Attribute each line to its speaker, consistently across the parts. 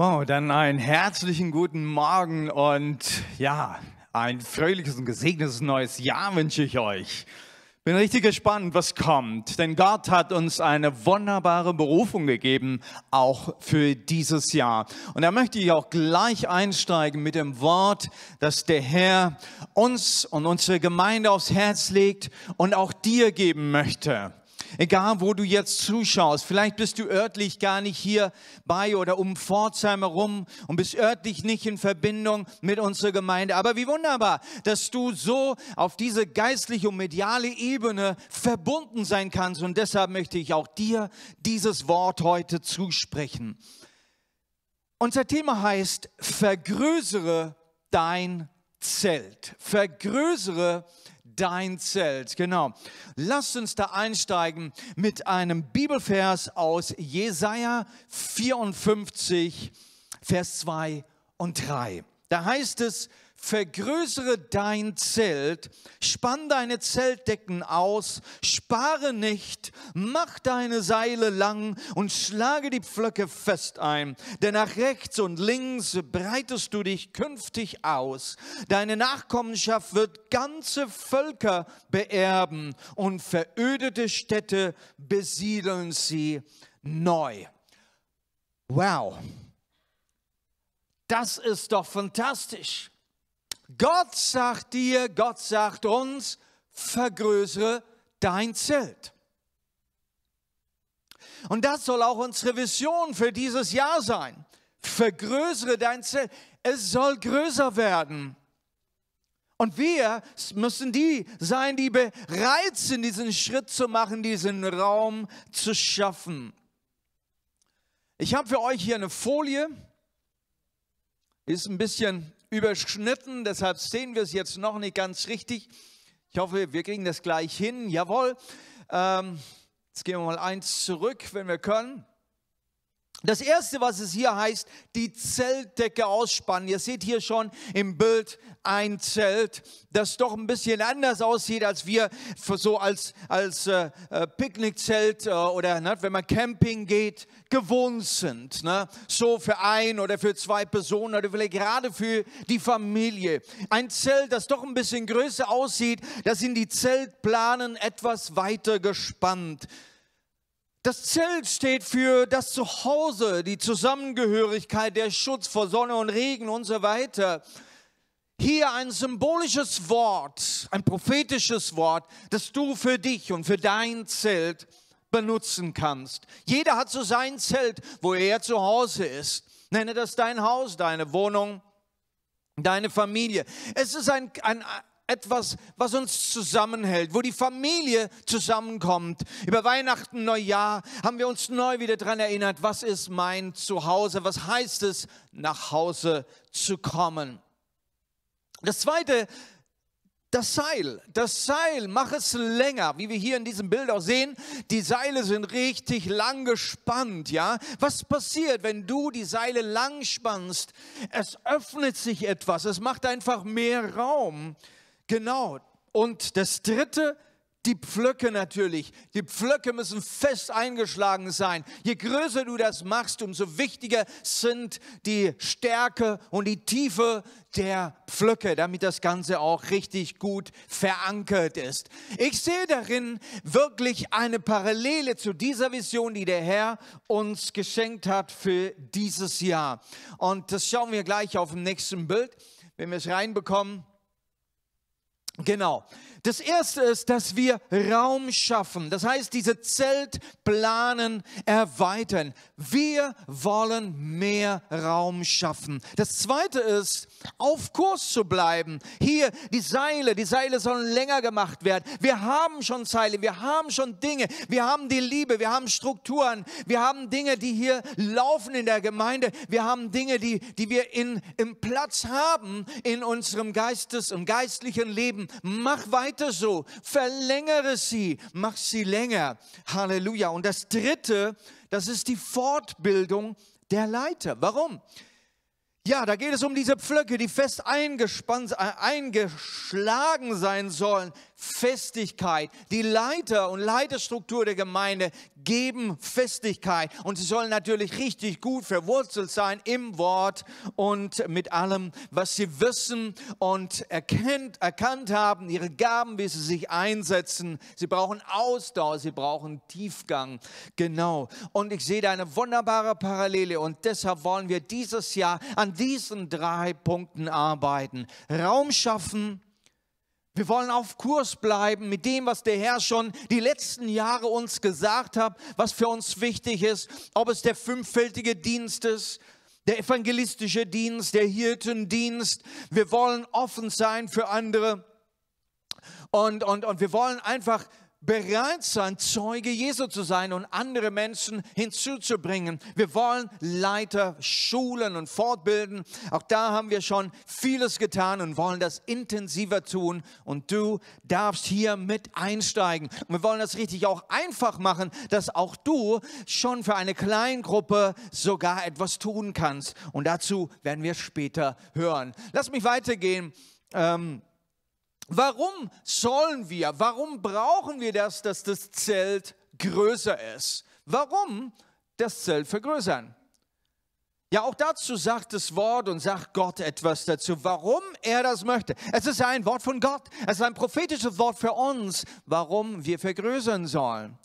Speaker 1: Wow, dann einen herzlichen guten Morgen und ja, ein fröhliches und gesegnetes neues Jahr wünsche ich euch. Bin richtig gespannt, was kommt, denn Gott hat uns eine wunderbare Berufung gegeben, auch für dieses Jahr. Und da möchte ich auch gleich einsteigen mit dem Wort, das der Herr uns und unsere Gemeinde aufs Herz legt und auch dir geben möchte. Egal, wo du jetzt zuschaust, vielleicht bist du örtlich gar nicht hier bei oder um Pforzheim herum und bist örtlich nicht in Verbindung mit unserer Gemeinde. Aber wie wunderbar, dass du so auf diese geistliche und mediale Ebene verbunden sein kannst. Und deshalb möchte ich auch dir dieses Wort heute zusprechen. Unser Thema heißt, vergrößere dein Zelt. Vergrößere dein Zelt dein Zelt. Genau. Lasst uns da einsteigen mit einem Bibelvers aus Jesaja 54, Vers 2 und 3. Da heißt es, Vergrößere dein Zelt, spann deine Zeltdecken aus, spare nicht, mach deine Seile lang und schlage die Pflöcke fest ein, denn nach rechts und links breitest du dich künftig aus. Deine Nachkommenschaft wird ganze Völker beerben und verödete Städte besiedeln sie neu. Wow, das ist doch fantastisch. Gott sagt dir, Gott sagt uns, vergrößere dein Zelt. Und das soll auch unsere Vision für dieses Jahr sein. Vergrößere dein Zelt. Es soll größer werden. Und wir müssen die sein, die bereit sind, diesen Schritt zu machen, diesen Raum zu schaffen. Ich habe für euch hier eine Folie. Ist ein bisschen überschnitten, deshalb sehen wir es jetzt noch nicht ganz richtig. Ich hoffe, wir kriegen das gleich hin. Jawohl. Ähm, jetzt gehen wir mal eins zurück, wenn wir können. Das erste, was es hier heißt, die Zeltdecke ausspannen. Ihr seht hier schon im Bild ein Zelt, das doch ein bisschen anders aussieht, als wir so als, als äh, äh, Picknickzelt äh, oder ne, wenn man Camping geht, gewohnt sind. Ne? So für ein oder für zwei Personen oder vielleicht gerade für die Familie. Ein Zelt, das doch ein bisschen größer aussieht, da sind die Zeltplanen etwas weiter gespannt. Das Zelt steht für das Zuhause, die Zusammengehörigkeit, der Schutz vor Sonne und Regen und so weiter. Hier ein symbolisches Wort, ein prophetisches Wort, das du für dich und für dein Zelt benutzen kannst. Jeder hat so sein Zelt, wo er zu Hause ist. Nenne das dein Haus, deine Wohnung, deine Familie. Es ist ein, ein, etwas, was uns zusammenhält, wo die Familie zusammenkommt. Über Weihnachten, Neujahr haben wir uns neu wieder daran erinnert, was ist mein Zuhause, was heißt es, nach Hause zu kommen. Das Zweite, das Seil, das Seil, mach es länger, wie wir hier in diesem Bild auch sehen. Die Seile sind richtig lang gespannt, ja. Was passiert, wenn du die Seile lang spannst? Es öffnet sich etwas, es macht einfach mehr Raum. Genau. Und das dritte, die Pflöcke natürlich. Die Pflöcke müssen fest eingeschlagen sein. Je größer du das machst, umso wichtiger sind die Stärke und die Tiefe der Pflöcke, damit das Ganze auch richtig gut verankert ist. Ich sehe darin wirklich eine Parallele zu dieser Vision, die der Herr uns geschenkt hat für dieses Jahr. Und das schauen wir gleich auf dem nächsten Bild, wenn wir es reinbekommen. Genau. Das erste ist, dass wir Raum schaffen. Das heißt, diese Zeltplanen erweitern. Wir wollen mehr Raum schaffen. Das zweite ist, auf Kurs zu bleiben. Hier die Seile, die Seile sollen länger gemacht werden. Wir haben schon Seile, wir haben schon Dinge, wir haben die Liebe, wir haben Strukturen, wir haben Dinge, die hier laufen in der Gemeinde, wir haben Dinge, die, die wir in, im Platz haben in unserem Geistes- und geistlichen Leben. Mach weiter weiter so, verlängere sie, mach sie länger. Halleluja. Und das Dritte, das ist die Fortbildung der Leiter. Warum? Ja, da geht es um diese Pflöcke, die fest eingespannt, äh, eingeschlagen sein sollen, Festigkeit. Die Leiter und Leiterstruktur der Gemeinde geben Festigkeit. Und sie sollen natürlich richtig gut verwurzelt sein im Wort und mit allem, was sie wissen und erkennt, erkannt haben, ihre Gaben, wie sie sich einsetzen. Sie brauchen Ausdauer, sie brauchen Tiefgang. Genau. Und ich sehe da eine wunderbare Parallele. Und deshalb wollen wir dieses Jahr an diesen drei Punkten arbeiten. Raum schaffen wir wollen auf Kurs bleiben mit dem, was der Herr schon die letzten Jahre uns gesagt hat, was für uns wichtig ist, ob es der fünffältige Dienst ist, der evangelistische Dienst, der Hirtendienst. Wir wollen offen sein für andere und, und, und wir wollen einfach bereit sein, Zeuge Jesu zu sein und andere Menschen hinzuzubringen. Wir wollen Leiter schulen und fortbilden. Auch da haben wir schon vieles getan und wollen das intensiver tun. Und du darfst hier mit einsteigen. Und wir wollen das richtig auch einfach machen, dass auch du schon für eine Kleingruppe sogar etwas tun kannst. Und dazu werden wir später hören. Lass mich weitergehen. Ähm Warum sollen wir, warum brauchen wir das, dass das Zelt größer ist? Warum das Zelt vergrößern? Ja, auch dazu sagt das Wort und sagt Gott etwas dazu, warum er das möchte. Es ist ein Wort von Gott, es ist ein prophetisches Wort für uns, warum wir vergrößern sollen.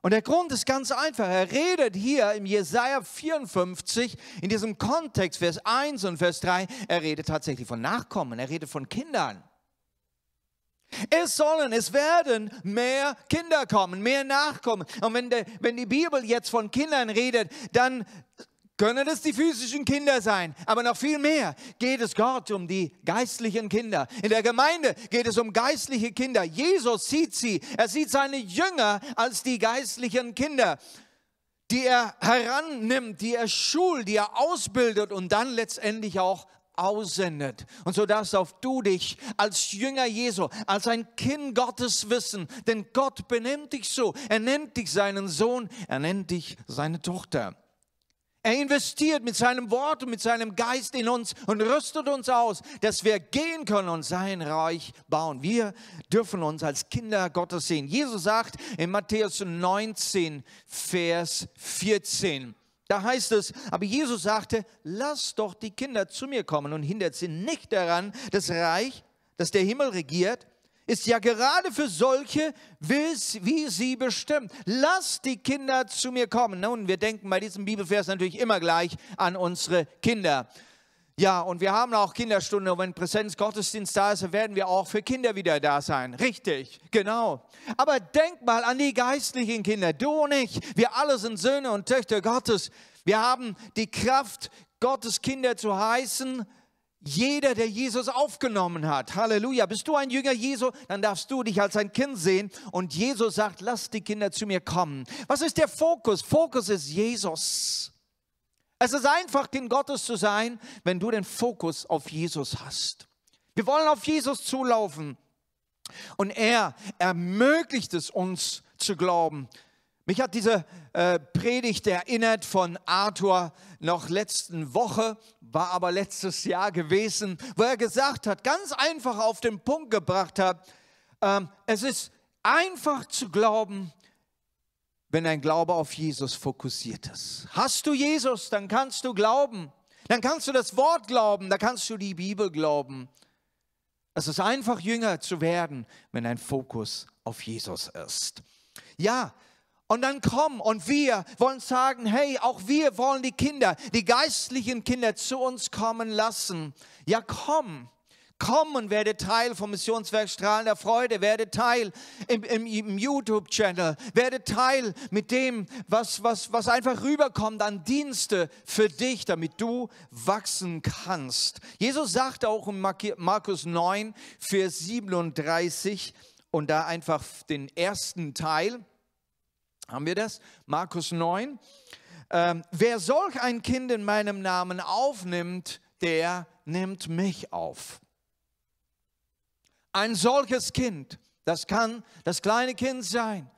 Speaker 1: Und der Grund ist ganz einfach. Er redet hier im Jesaja 54 in diesem Kontext, Vers 1 und Vers 3, er redet tatsächlich von Nachkommen, er redet von Kindern. Es sollen, es werden mehr Kinder kommen, mehr Nachkommen. Und wenn, der, wenn die Bibel jetzt von Kindern redet, dann können es die physischen Kinder sein, aber noch viel mehr geht es Gott um die geistlichen Kinder. In der Gemeinde geht es um geistliche Kinder. Jesus sieht sie, er sieht seine Jünger als die geistlichen Kinder, die er herannimmt, die er schult, die er ausbildet und dann letztendlich auch aussendet. Und so darfst auch du dich als Jünger Jesu, als ein Kind Gottes wissen, denn Gott benennt dich so. Er nennt dich seinen Sohn, er nennt dich seine Tochter. Er investiert mit seinem Wort und mit seinem Geist in uns und rüstet uns aus, dass wir gehen können und sein Reich bauen. Wir dürfen uns als Kinder Gottes sehen. Jesus sagt in Matthäus 19, Vers 14, da heißt es, aber Jesus sagte, lass doch die Kinder zu mir kommen und hindert sie nicht daran, das Reich, das der Himmel regiert, ist ja gerade für solche, wie sie bestimmt. Lass die Kinder zu mir kommen. Nun, wir denken bei diesem Bibelvers natürlich immer gleich an unsere Kinder. Ja, und wir haben auch Kinderstunde. Und wenn Präsenz Gottesdienst da ist, werden wir auch für Kinder wieder da sein. Richtig, genau. Aber denk mal an die geistlichen Kinder. Du und ich, wir alle sind Söhne und Töchter Gottes. Wir haben die Kraft, Gottes Kinder zu heißen. Jeder, der Jesus aufgenommen hat. Halleluja. Bist du ein Jünger Jesu, dann darfst du dich als ein Kind sehen. Und Jesus sagt, lass die Kinder zu mir kommen. Was ist der Fokus? Fokus ist Jesus. Es ist einfach, Kind Gottes zu sein, wenn du den Fokus auf Jesus hast. Wir wollen auf Jesus zulaufen. Und er ermöglicht es uns zu glauben. Mich hat diese äh, Predigt erinnert von Arthur noch letzten Woche, war aber letztes Jahr gewesen, wo er gesagt hat, ganz einfach auf den Punkt gebracht hat, ähm, es ist einfach zu glauben, wenn dein Glaube auf Jesus fokussiert ist. Hast du Jesus, dann kannst du glauben. Dann kannst du das Wort glauben, dann kannst du die Bibel glauben. Es ist einfach, jünger zu werden, wenn dein Fokus auf Jesus ist. Ja, und dann komm und wir wollen sagen, hey, auch wir wollen die Kinder, die geistlichen Kinder zu uns kommen lassen. Ja, komm. Komm und werde Teil vom Missionswerk Strahlen der Freude, werde Teil im, im, im YouTube-Channel, werde Teil mit dem, was, was, was einfach rüberkommt an Dienste für dich, damit du wachsen kannst. Jesus sagt auch in Markus 9, Vers 37, und da einfach den ersten Teil, haben wir das? Markus 9. Ähm, wer solch ein Kind in meinem Namen aufnimmt, der nimmt mich auf. Ein solches Kind, das kann das kleine Kind sein.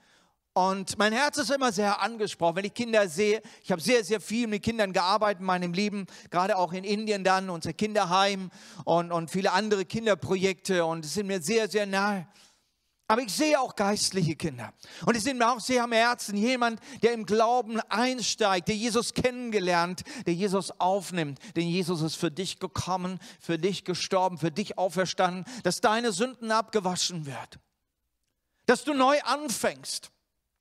Speaker 1: Und mein Herz ist immer sehr angesprochen, wenn ich Kinder sehe. Ich habe sehr, sehr viel mit Kindern gearbeitet in meinem Leben, gerade auch in Indien dann, unser Kinderheim und, und viele andere Kinderprojekte. Und es sind mir sehr, sehr nahe. Aber ich sehe auch geistliche Kinder. Und es sind mir auch sehr am Herzen jemand, der im Glauben einsteigt, der Jesus kennengelernt, der Jesus aufnimmt. Denn Jesus ist für dich gekommen, für dich gestorben, für dich auferstanden, dass deine Sünden abgewaschen wird. Dass du neu anfängst.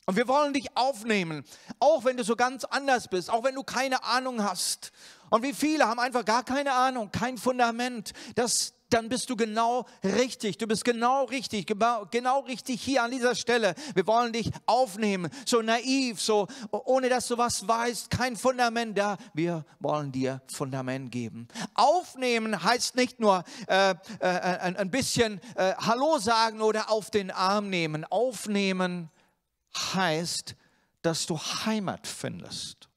Speaker 1: Und wir wollen dich aufnehmen, auch wenn du so ganz anders bist, auch wenn du keine Ahnung hast. Und wie viele haben einfach gar keine Ahnung, kein Fundament, dass dann bist du genau richtig. Du bist genau richtig, genau, genau richtig hier an dieser Stelle. Wir wollen dich aufnehmen, so naiv, so ohne dass du was weißt, kein Fundament da. Wir wollen dir Fundament geben. Aufnehmen heißt nicht nur äh, äh, ein bisschen äh, Hallo sagen oder auf den Arm nehmen. Aufnehmen heißt, dass du Heimat findest.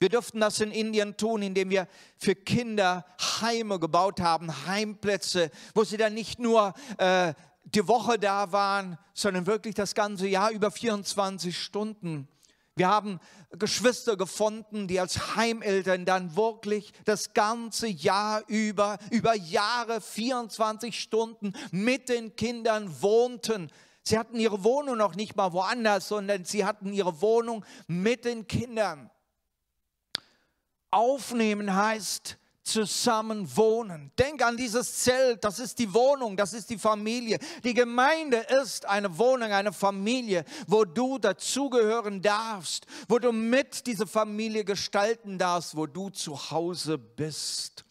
Speaker 1: Wir durften das in Indien tun, indem wir für Kinder Heime gebaut haben, Heimplätze, wo sie dann nicht nur äh, die Woche da waren, sondern wirklich das ganze Jahr über 24 Stunden. Wir haben Geschwister gefunden, die als Heimeltern dann wirklich das ganze Jahr über, über Jahre, 24 Stunden mit den Kindern wohnten. Sie hatten ihre Wohnung noch nicht mal woanders, sondern sie hatten ihre Wohnung mit den Kindern. Aufnehmen heißt zusammen wohnen. Denk an dieses Zelt, das ist die Wohnung, das ist die Familie. Die Gemeinde ist eine Wohnung, eine Familie, wo du dazugehören darfst, wo du mit diese Familie gestalten darfst, wo du zu Hause bist.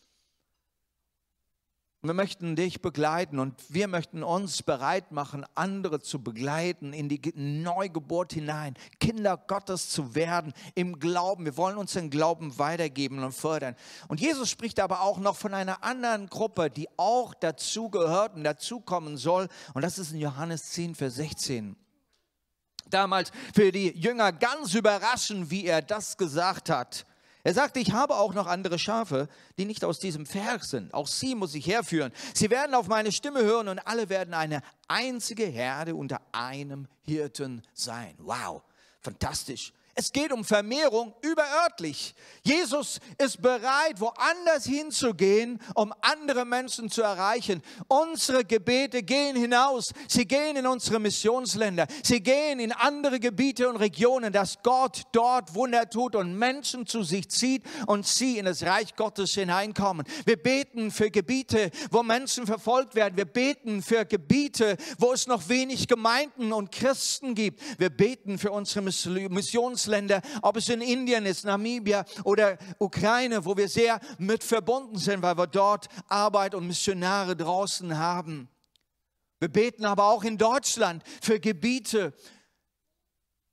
Speaker 1: Wir möchten dich begleiten und wir möchten uns bereit machen, andere zu begleiten, in die Neugeburt hinein, Kinder Gottes zu werden im Glauben. Wir wollen uns den Glauben weitergeben und fördern. Und Jesus spricht aber auch noch von einer anderen Gruppe, die auch dazu gehört und dazukommen soll. Und das ist in Johannes 10, Vers 16 damals für die Jünger ganz überraschend, wie er das gesagt hat. Er sagte, ich habe auch noch andere Schafe, die nicht aus diesem Vers sind. Auch sie muss ich herführen. Sie werden auf meine Stimme hören und alle werden eine einzige Herde unter einem Hirten sein. Wow, fantastisch. Es geht um Vermehrung überörtlich. Jesus ist bereit, woanders hinzugehen, um andere Menschen zu erreichen. Unsere Gebete gehen hinaus. Sie gehen in unsere Missionsländer. Sie gehen in andere Gebiete und Regionen, dass Gott dort Wunder tut und Menschen zu sich zieht und sie in das Reich Gottes hineinkommen. Wir beten für Gebiete, wo Menschen verfolgt werden. Wir beten für Gebiete, wo es noch wenig Gemeinden und Christen gibt. Wir beten für unsere Missionsländer Ausländer, ob es in Indien ist, Namibia oder Ukraine, wo wir sehr mit verbunden sind, weil wir dort Arbeit und Missionare draußen haben. Wir beten aber auch in Deutschland für Gebiete,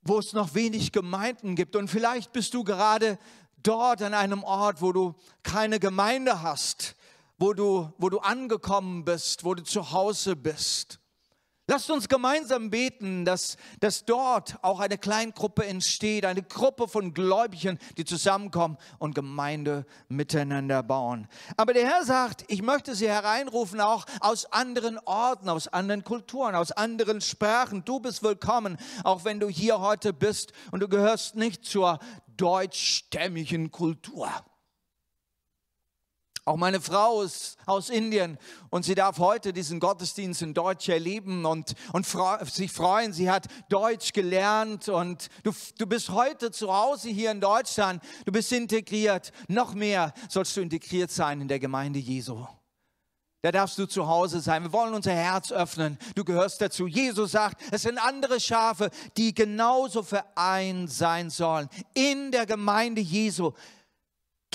Speaker 1: wo es noch wenig Gemeinden gibt. Und vielleicht bist du gerade dort an einem Ort, wo du keine Gemeinde hast, wo du, wo du angekommen bist, wo du zu Hause bist. Lasst uns gemeinsam beten, dass, dass dort auch eine Kleingruppe entsteht, eine Gruppe von Gläubigen, die zusammenkommen und Gemeinde miteinander bauen. Aber der Herr sagt, ich möchte sie hereinrufen, auch aus anderen Orten, aus anderen Kulturen, aus anderen Sprachen. Du bist willkommen, auch wenn du hier heute bist und du gehörst nicht zur deutschstämmigen Kultur. Auch meine Frau ist aus Indien und sie darf heute diesen Gottesdienst in Deutsch erleben und, und fre sich freuen. Sie hat Deutsch gelernt und du, du bist heute zu Hause hier in Deutschland. Du bist integriert. Noch mehr sollst du integriert sein in der Gemeinde Jesu. Da darfst du zu Hause sein. Wir wollen unser Herz öffnen. Du gehörst dazu. Jesus sagt, es sind andere Schafe, die genauso vereint sein sollen in der Gemeinde Jesu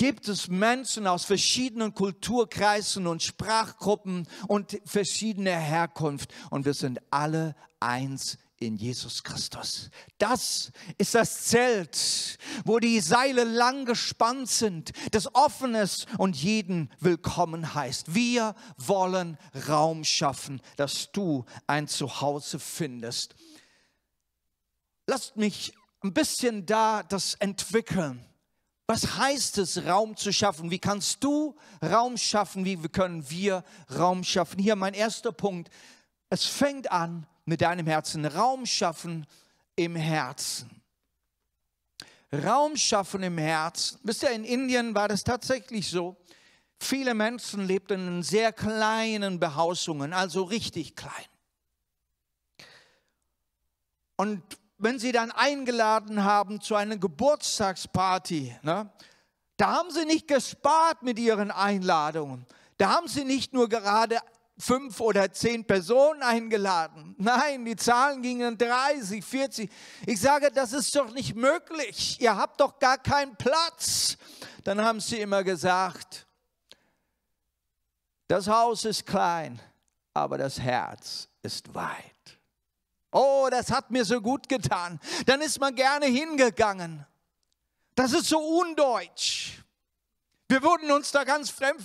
Speaker 1: gibt es Menschen aus verschiedenen Kulturkreisen und Sprachgruppen und verschiedener Herkunft. Und wir sind alle eins in Jesus Christus. Das ist das Zelt, wo die Seile lang gespannt sind, das offen ist und jeden willkommen heißt. Wir wollen Raum schaffen, dass du ein Zuhause findest. Lasst mich ein bisschen da das entwickeln. Was heißt es, Raum zu schaffen? Wie kannst du Raum schaffen? Wie können wir Raum schaffen? Hier mein erster Punkt. Es fängt an mit deinem Herzen. Raum schaffen im Herzen. Raum schaffen im Herzen. Wisst ihr, in Indien war das tatsächlich so. Viele Menschen lebten in sehr kleinen Behausungen, also richtig klein. Und wenn sie dann eingeladen haben zu einer Geburtstagsparty, ne, da haben sie nicht gespart mit ihren Einladungen. Da haben sie nicht nur gerade fünf oder zehn Personen eingeladen. Nein, die Zahlen gingen 30, 40. Ich sage, das ist doch nicht möglich. Ihr habt doch gar keinen Platz. Dann haben sie immer gesagt, das Haus ist klein, aber das Herz ist weit. Oh, das hat mir so gut getan. Dann ist man gerne hingegangen. Das ist so undeutsch. Wir würden uns da ganz fremd,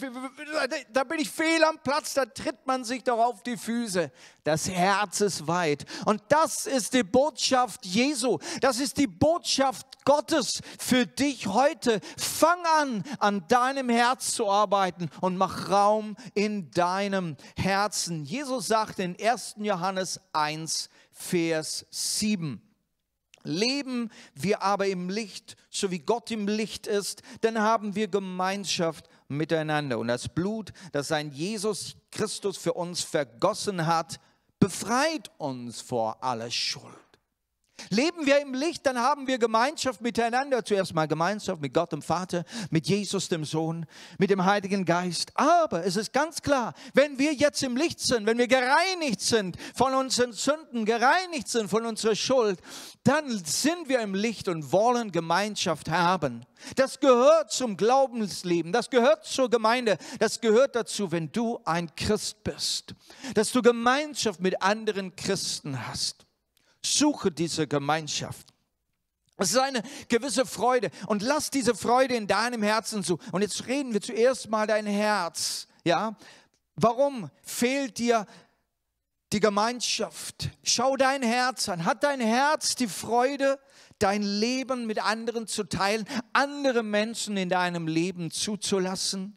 Speaker 1: da bin ich fehl am Platz, da tritt man sich doch auf die Füße. Das Herz ist weit. Und das ist die Botschaft Jesu. Das ist die Botschaft Gottes für dich heute. Fang an, an deinem Herz zu arbeiten und mach Raum in deinem Herzen. Jesus sagt in 1. Johannes 1, Vers 7. Leben wir aber im Licht, so wie Gott im Licht ist, dann haben wir Gemeinschaft miteinander. Und das Blut, das sein Jesus Christus für uns vergossen hat, befreit uns vor aller Schuld. Leben wir im Licht, dann haben wir Gemeinschaft miteinander. Zuerst mal Gemeinschaft mit Gott dem Vater, mit Jesus dem Sohn, mit dem Heiligen Geist. Aber es ist ganz klar, wenn wir jetzt im Licht sind, wenn wir gereinigt sind von unseren Sünden, gereinigt sind von unserer Schuld, dann sind wir im Licht und wollen Gemeinschaft haben. Das gehört zum Glaubensleben, das gehört zur Gemeinde, das gehört dazu, wenn du ein Christ bist, dass du Gemeinschaft mit anderen Christen hast. Suche diese Gemeinschaft. Es ist eine gewisse Freude und lass diese Freude in deinem Herzen zu. Und jetzt reden wir zuerst mal dein Herz. Ja, warum fehlt dir die Gemeinschaft? Schau dein Herz an. Hat dein Herz die Freude, dein Leben mit anderen zu teilen, andere Menschen in deinem Leben zuzulassen?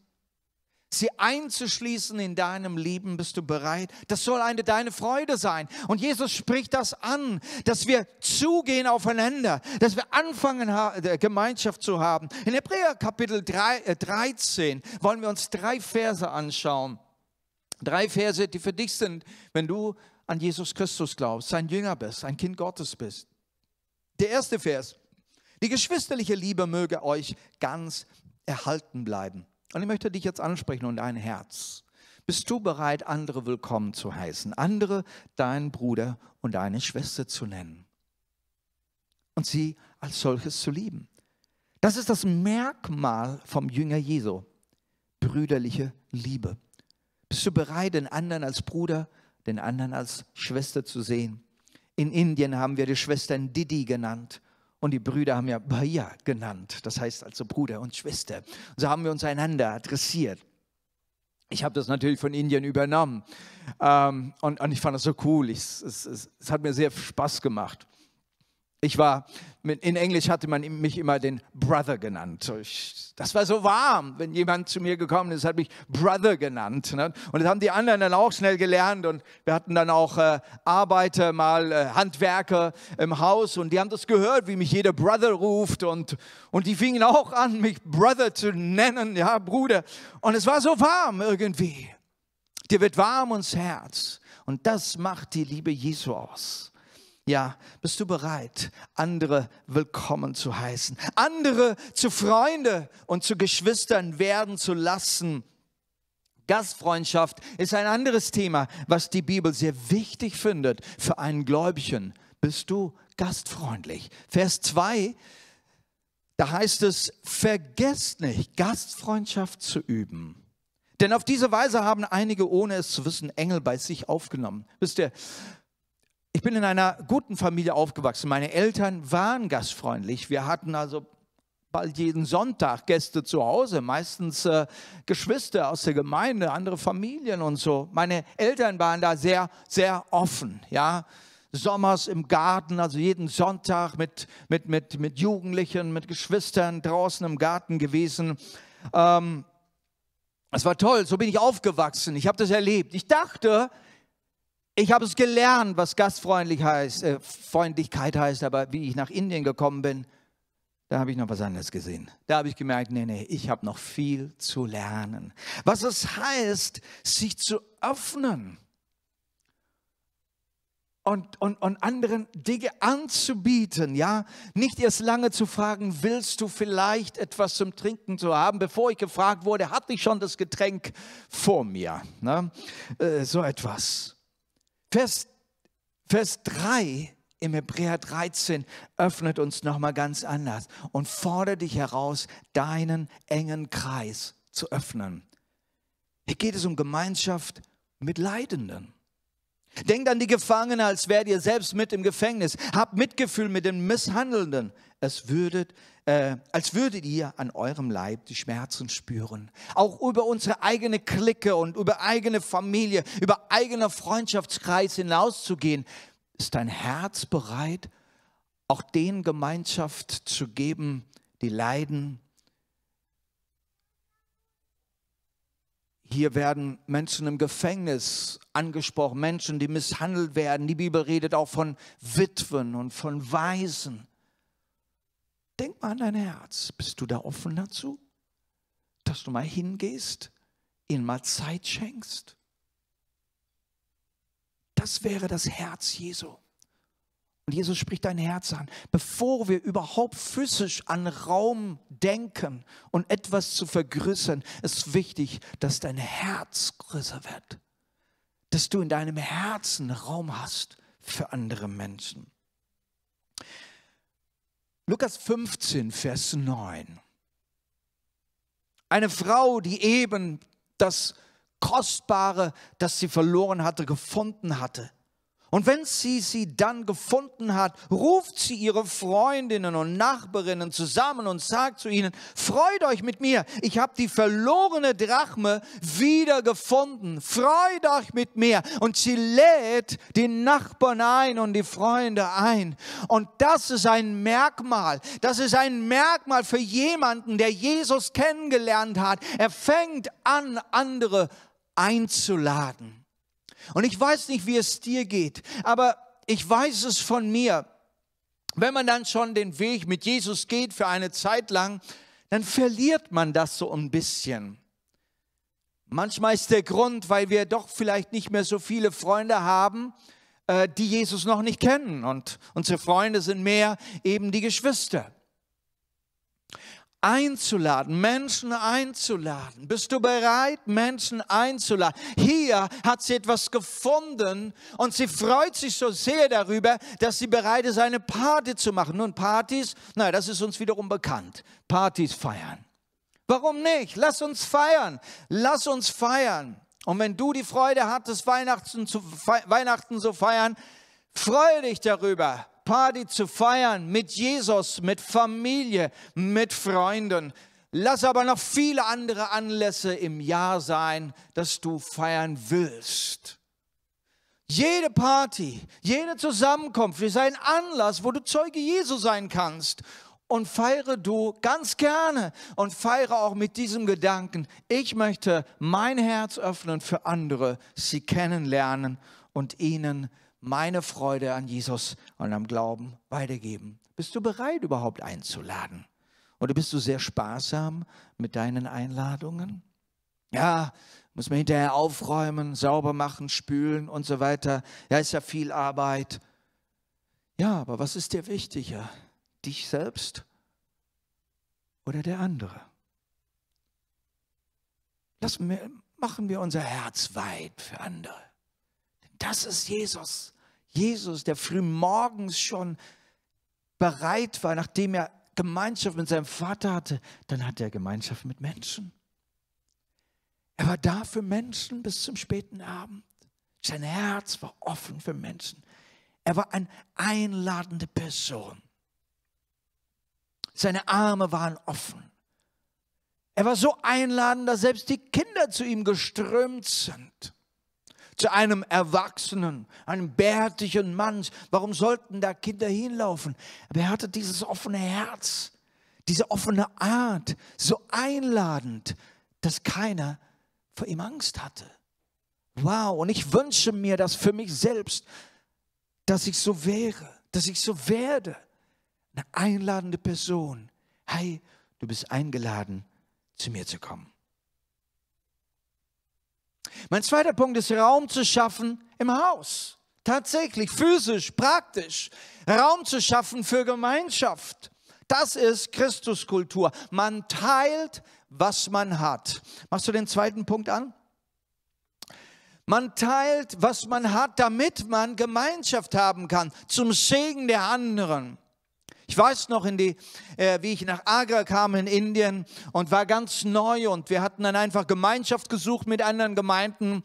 Speaker 1: sie einzuschließen in deinem Leben, bist du bereit? Das soll eine deine Freude sein. Und Jesus spricht das an, dass wir zugehen aufeinander, dass wir anfangen, äh, Gemeinschaft zu haben. In Hebräer Kapitel 3, äh 13 wollen wir uns drei Verse anschauen. Drei Verse, die für dich sind, wenn du an Jesus Christus glaubst, sein Jünger bist, ein Kind Gottes bist. Der erste Vers. Die geschwisterliche Liebe möge euch ganz erhalten bleiben. Und ich möchte dich jetzt ansprechen und dein Herz. Bist du bereit, andere willkommen zu heißen, andere deinen Bruder und deine Schwester zu nennen und sie als solches zu lieben? Das ist das Merkmal vom Jünger Jesu, brüderliche Liebe. Bist du bereit, den anderen als Bruder, den anderen als Schwester zu sehen? In Indien haben wir die Schwestern Didi genannt und die Brüder haben ja Bahia genannt, das heißt also Bruder und Schwester. so haben wir uns einander adressiert. Ich habe das natürlich von Indien übernommen ähm, und, und, ich fand das so cool. Ich, es, es, es, hat mir sehr Spaß gemacht. Ich war, in Englisch hatte man mich immer den Brother genannt. Ich, das war so warm, wenn jemand zu mir gekommen ist, hat mich Brother genannt. Ne? Und das haben die anderen dann auch schnell gelernt. Und wir hatten dann auch äh, Arbeiter, mal äh, Handwerker im Haus. Und die haben das gehört, wie mich jeder Brother ruft. Und, und die fingen auch an, mich Brother zu nennen, ja, Bruder. Und es war so warm irgendwie. Dir wird warm ums Herz. Und das macht die Liebe Jesu aus. Ja, bist du bereit, andere willkommen zu heißen, andere zu Freunde und zu Geschwistern werden zu lassen? Gastfreundschaft ist ein anderes Thema, was die Bibel sehr wichtig findet für einen Gläubigen. Bist du gastfreundlich? Vers 2, da heißt es, vergesst nicht, Gastfreundschaft zu üben. Denn auf diese Weise haben einige, ohne es zu wissen, Engel bei sich aufgenommen. Wisst ihr, ich bin in einer guten Familie aufgewachsen. Meine Eltern waren gastfreundlich. Wir hatten also bald jeden Sonntag Gäste zu Hause, meistens äh, Geschwister aus der Gemeinde, andere Familien und so. Meine Eltern waren da sehr, sehr offen, ja. Sommers im Garten, also jeden Sonntag mit, mit, mit, mit Jugendlichen, mit Geschwistern draußen im Garten gewesen. Ähm, es war toll, so bin ich aufgewachsen. Ich habe das erlebt. Ich dachte, ich habe es gelernt, was Gastfreundlichkeit heißt, äh, heißt, aber wie ich nach Indien gekommen bin, da habe ich noch was anderes gesehen. Da habe ich gemerkt, nee, nee, ich habe noch viel zu lernen. Was es heißt, sich zu öffnen und, und, und anderen Dinge anzubieten, ja. Nicht erst lange zu fragen, willst du vielleicht etwas zum Trinken zu haben? Bevor ich gefragt wurde, hatte ich schon das Getränk vor mir. Ne? Äh, so etwas. Vers, Vers 3 im Hebräer 13 öffnet uns nochmal ganz anders und fordert dich heraus, deinen engen Kreis zu öffnen. Hier geht es um Gemeinschaft mit Leidenden. Denkt an die Gefangenen, als wärt ihr selbst mit im Gefängnis. Habt Mitgefühl mit den Misshandelnden. Es würdet, äh, als würdet ihr an eurem Leib die Schmerzen spüren. Auch über unsere eigene Clique und über eigene Familie, über eigener Freundschaftskreis hinauszugehen. Ist dein Herz bereit, auch denen Gemeinschaft zu geben, die leiden, Hier werden Menschen im Gefängnis angesprochen, Menschen, die misshandelt werden. Die Bibel redet auch von Witwen und von Waisen. Denk mal an dein Herz. Bist du da offen dazu? Dass du mal hingehst, ihnen mal Zeit schenkst. Das wäre das Herz Jesu. Und Jesus spricht dein Herz an. Bevor wir überhaupt physisch an Raum denken und etwas zu vergrößern, ist wichtig, dass dein Herz größer wird. Dass du in deinem Herzen Raum hast für andere Menschen. Lukas 15, Vers 9. Eine Frau, die eben das Kostbare, das sie verloren hatte, gefunden hatte, und wenn sie sie dann gefunden hat, ruft sie ihre Freundinnen und Nachbarinnen zusammen und sagt zu ihnen, freut euch mit mir, ich habe die verlorene Drachme wieder gefunden, freut euch mit mir. Und sie lädt die Nachbarn ein und die Freunde ein. Und das ist ein Merkmal, das ist ein Merkmal für jemanden, der Jesus kennengelernt hat. Er fängt an, andere einzuladen. Und ich weiß nicht, wie es dir geht, aber ich weiß es von mir. Wenn man dann schon den Weg mit Jesus geht für eine Zeit lang, dann verliert man das so ein bisschen. Manchmal ist der Grund, weil wir doch vielleicht nicht mehr so viele Freunde haben, äh, die Jesus noch nicht kennen. Und unsere Freunde sind mehr eben die Geschwister einzuladen, Menschen einzuladen. Bist du bereit, Menschen einzuladen? Hier hat sie etwas gefunden und sie freut sich so sehr darüber, dass sie bereit ist, eine Party zu machen. Nun, Partys, naja, das ist uns wiederum bekannt. Partys feiern. Warum nicht? Lass uns feiern. Lass uns feiern. Und wenn du die Freude hattest, Weihnachten, zu, Weihnachten zu feiern, freue dich darüber. Party zu feiern mit Jesus, mit Familie, mit Freunden. Lass aber noch viele andere Anlässe im Jahr sein, dass du feiern willst. Jede Party, jede Zusammenkunft ist ein Anlass, wo du Zeuge Jesu sein kannst. Und feiere du ganz gerne und feiere auch mit diesem Gedanken, ich möchte mein Herz öffnen für andere, sie kennenlernen und ihnen helfen meine Freude an Jesus und am Glauben weitergeben. Bist du bereit, überhaupt einzuladen? Oder bist du sehr sparsam mit deinen Einladungen? Ja, muss man hinterher aufräumen, sauber machen, spülen und so weiter. Ja, ist ja viel Arbeit. Ja, aber was ist dir wichtiger? Dich selbst oder der andere? Lassen wir, machen wir unser Herz weit für andere. Das ist Jesus. Jesus, der früh morgens schon bereit war, nachdem er Gemeinschaft mit seinem Vater hatte, dann hatte er Gemeinschaft mit Menschen. Er war da für Menschen bis zum späten Abend. Sein Herz war offen für Menschen. Er war eine einladende Person. Seine Arme waren offen. Er war so einladend, dass selbst die Kinder zu ihm geströmt sind zu einem Erwachsenen, einem bärtigen Mann. Warum sollten da Kinder hinlaufen? Aber er hatte dieses offene Herz, diese offene Art, so einladend, dass keiner vor ihm Angst hatte. Wow, und ich wünsche mir das für mich selbst, dass ich so wäre, dass ich so werde. Eine einladende Person. Hey, du bist eingeladen, zu mir zu kommen. Mein zweiter Punkt ist Raum zu schaffen im Haus. Tatsächlich, physisch, praktisch. Raum zu schaffen für Gemeinschaft. Das ist Christuskultur. Man teilt, was man hat. Machst du den zweiten Punkt an? Man teilt, was man hat, damit man Gemeinschaft haben kann, zum Segen der anderen. Ich weiß noch, in die, äh, wie ich nach Agra kam in Indien und war ganz neu und wir hatten dann einfach Gemeinschaft gesucht mit anderen Gemeinden.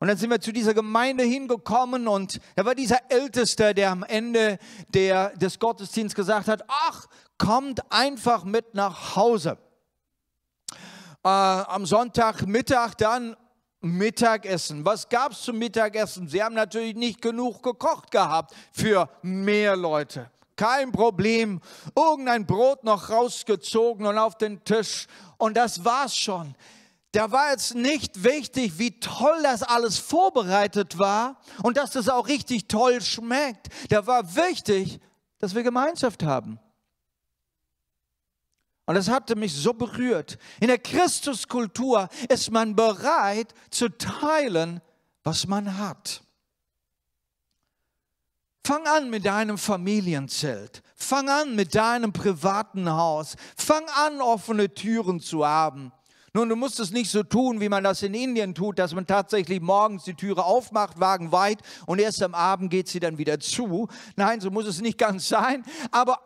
Speaker 1: Und dann sind wir zu dieser Gemeinde hingekommen und da war dieser Älteste, der am Ende der, des Gottesdienstes gesagt hat, ach, kommt einfach mit nach Hause. Äh, am Sonntagmittag dann Mittagessen. Was gab es zum Mittagessen? Sie haben natürlich nicht genug gekocht gehabt für mehr Leute kein Problem, irgendein Brot noch rausgezogen und auf den Tisch und das war's schon. Da war jetzt nicht wichtig, wie toll das alles vorbereitet war und dass es das auch richtig toll schmeckt. Da war wichtig, dass wir Gemeinschaft haben. Und das hatte mich so berührt. In der Christuskultur ist man bereit zu teilen, was man hat. Fang an mit deinem Familienzelt. Fang an mit deinem privaten Haus. Fang an, offene Türen zu haben. Nun, du musst es nicht so tun, wie man das in Indien tut, dass man tatsächlich morgens die Türe aufmacht, Wagen weit und erst am Abend geht sie dann wieder zu. Nein, so muss es nicht ganz sein. Aber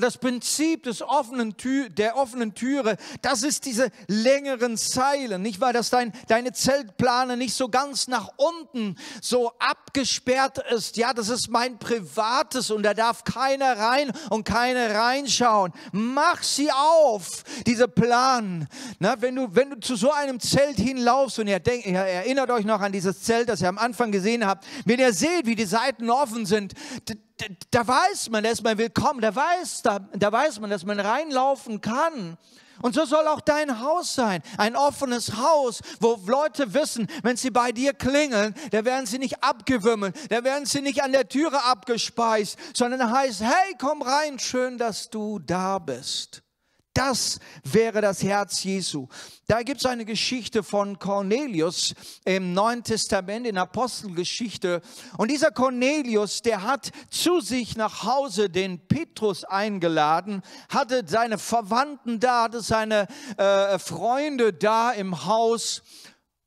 Speaker 1: das Prinzip des offenen Tür, der offenen Türe, das ist diese längeren Zeilen, nicht wahr? Dass dein, deine Zeltplane nicht so ganz nach unten so abgesperrt ist. Ja, das ist mein Privates und da darf keiner rein und keiner reinschauen. Mach sie auf, diese Plan. Na, wenn du wenn du zu so einem Zelt hinlaufst und ihr, denkt, ihr erinnert euch noch an dieses Zelt, das ihr am Anfang gesehen habt, wenn ihr seht, wie die Seiten offen sind, da, da, da weiß man, da ist man willkommen, da weiß, da, da weiß man, dass man reinlaufen kann. Und so soll auch dein Haus sein, ein offenes Haus, wo Leute wissen, wenn sie bei dir klingeln, da werden sie nicht abgewimmelt, da werden sie nicht an der Türe abgespeist, sondern heißt, hey, komm rein, schön, dass du da bist. Das wäre das Herz Jesu. Da gibt es eine Geschichte von Cornelius im Neuen Testament, in Apostelgeschichte. Und dieser Cornelius, der hat zu sich nach Hause den Petrus eingeladen, hatte seine Verwandten da, hatte seine äh, Freunde da im Haus.